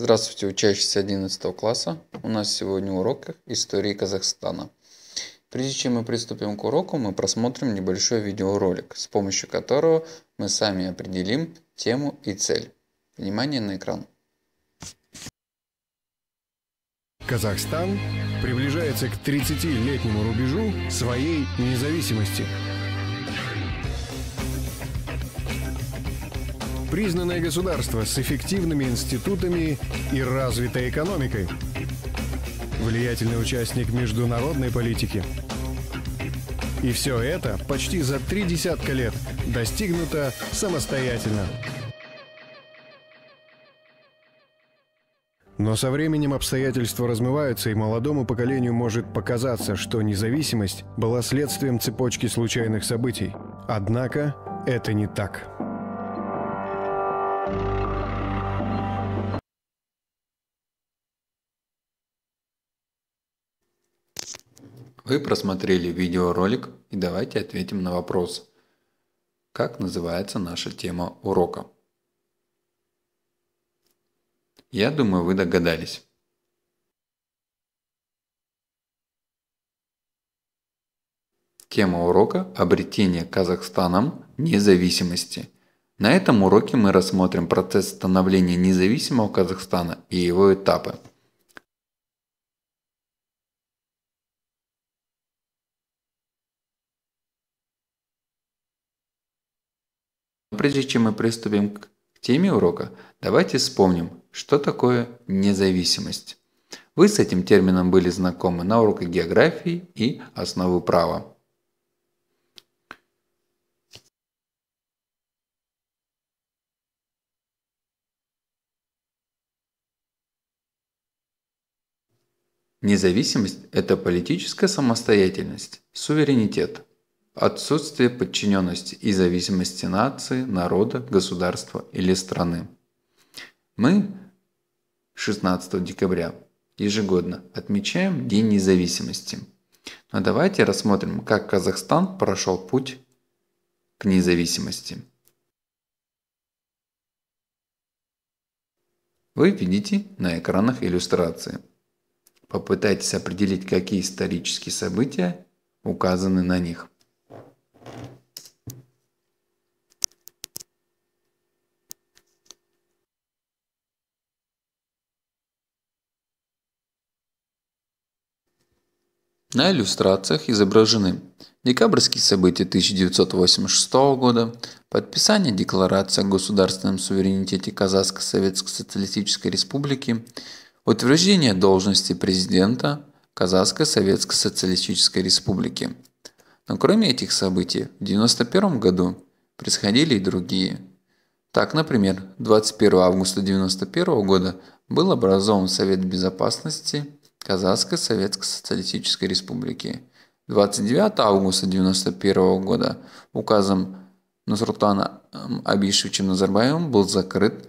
Здравствуйте, учащиеся 11 класса. У нас сегодня урок истории Казахстана. Прежде чем мы приступим к уроку, мы просмотрим небольшой видеоролик, с помощью которого мы сами определим тему и цель. Внимание на экран. Казахстан приближается к 30-летнему рубежу своей независимости – признанное государство с эффективными институтами и развитой экономикой. Влиятельный участник международной политики. И все это почти за три десятка лет достигнуто самостоятельно. Но со временем обстоятельства размываются, и молодому поколению может показаться, что независимость была следствием цепочки случайных событий. Однако это не так. Вы просмотрели видеоролик и давайте ответим на вопрос. Как называется наша тема урока? Я думаю, вы догадались. Тема урока – обретение Казахстаном независимости. На этом уроке мы рассмотрим процесс становления независимого Казахстана и его этапы. прежде чем мы приступим к теме урока, давайте вспомним, что такое независимость. Вы с этим термином были знакомы на уроках географии и основы права. Независимость – это политическая самостоятельность, суверенитет – отсутствие подчиненности и зависимости нации, народа, государства или страны. Мы 16 декабря ежегодно отмечаем День независимости. Но давайте рассмотрим, как Казахстан прошел путь к независимости. Вы видите на экранах иллюстрации. Попытайтесь определить, какие исторические события указаны на них. На иллюстрациях изображены декабрьские события 1986 года, подписание Декларации о государственном суверенитете Казахской Советско-Социалистической Республики, утверждение должности президента Казахской Советско-Социалистической Республики. Но кроме этих событий, в 1991 году происходили и другие. Так, например, 21 августа 1991 года был образован Совет Безопасности – Казахской Советско-Социалистической Республики. 29 августа 1991 года указом Насрутана эм, Абишевича Назарбаева был закрыт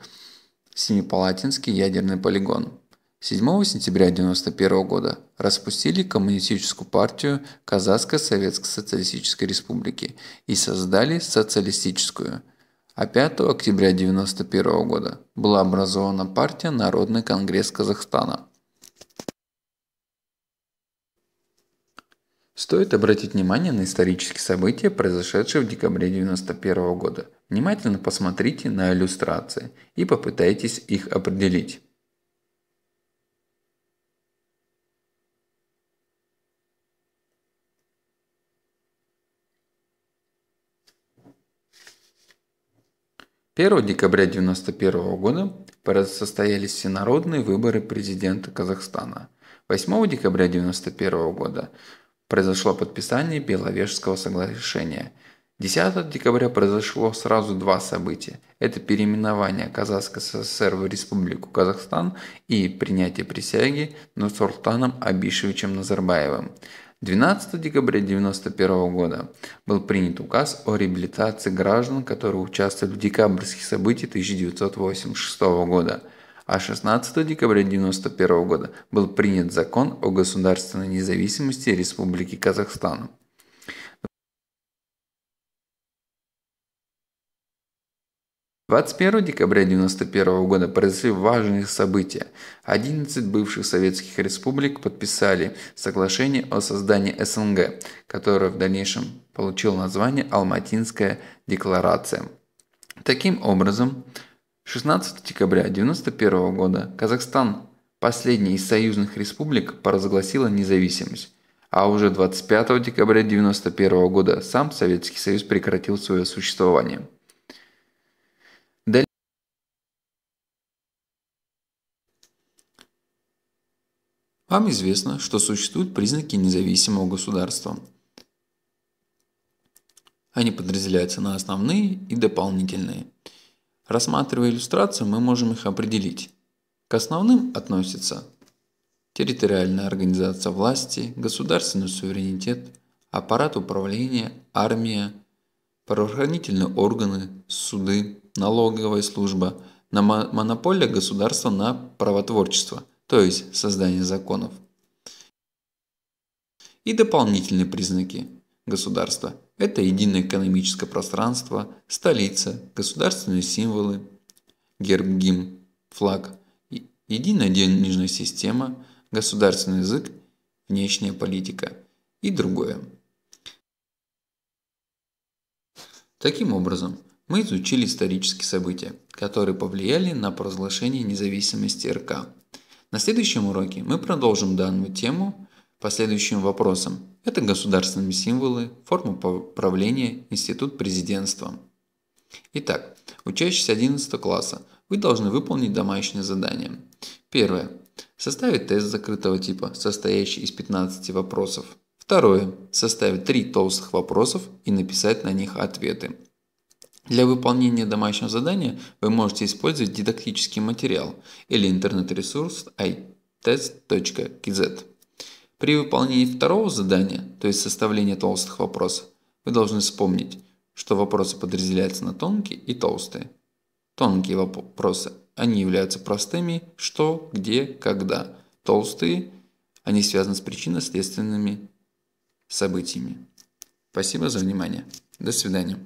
Синепалатинский ядерный полигон. 7 сентября 1991 года распустили Коммунистическую партию Казахской Советско-Социалистической Республики и создали Социалистическую. А 5 октября 1991 года была образована партия Народный Конгресс Казахстана – Стоит обратить внимание на исторические события, произошедшие в декабре 1991 года. Внимательно посмотрите на иллюстрации и попытайтесь их определить. Первого декабря 1991 года состоялись всенародные выборы президента Казахстана. 8 декабря 1991 года произошло подписание Беловежского соглашения. 10 декабря произошло сразу два события. Это переименование Казахской ССР в Республику Казахстан и принятие присяги Нурсултаном Абишевичем Назарбаевым. 12 декабря 1991 года был принят указ о реабилитации граждан, которые участвовали в декабрьских событиях 1986 года – а 16 декабря 1991 года был принят закон о государственной независимости Республики Казахстан. Двадцать 21 декабря первого года произошли важные события. Одиннадцать бывших советских республик подписали соглашение о создании СНГ, которое в дальнейшем получило название Алматинская декларация. Таким образом, 16 декабря 1991 года Казахстан, последняя из союзных республик, поразгласила независимость, а уже 25 декабря 1991 года сам Советский Союз прекратил свое существование. Вам известно, что существуют признаки независимого государства. Они подразделяются на основные и дополнительные – Рассматривая иллюстрацию, мы можем их определить. К основным относятся территориальная организация власти, государственный суверенитет, аппарат управления, армия, правоохранительные органы, суды, налоговая служба, на монополия государства на правотворчество, то есть создание законов. И дополнительные признаки государства. Это единое экономическое пространство, столица, государственные символы, герб гимн, флаг, единая денежная система, государственный язык, внешняя политика и другое. Таким образом, мы изучили исторические события, которые повлияли на провозглашение независимости РК. На следующем уроке мы продолжим данную тему последующим вопросам. Это государственные символы, форма правления, институт президентства. Итак, учащиеся 11 класса, вы должны выполнить домашнее задание. Первое. Составить тест закрытого типа, состоящий из 15 вопросов. Второе. Составить три толстых вопросов и написать на них ответы. Для выполнения домашнего задания вы можете использовать дидактический материал или интернет-ресурс itest.kz. При выполнении второго задания, то есть составления толстых вопросов, вы должны вспомнить, что вопросы подразделяются на тонкие и толстые. Тонкие вопросы, они являются простыми «что», «где», «когда». Толстые, они связаны с причинно-следственными событиями. Спасибо за внимание. До свидания.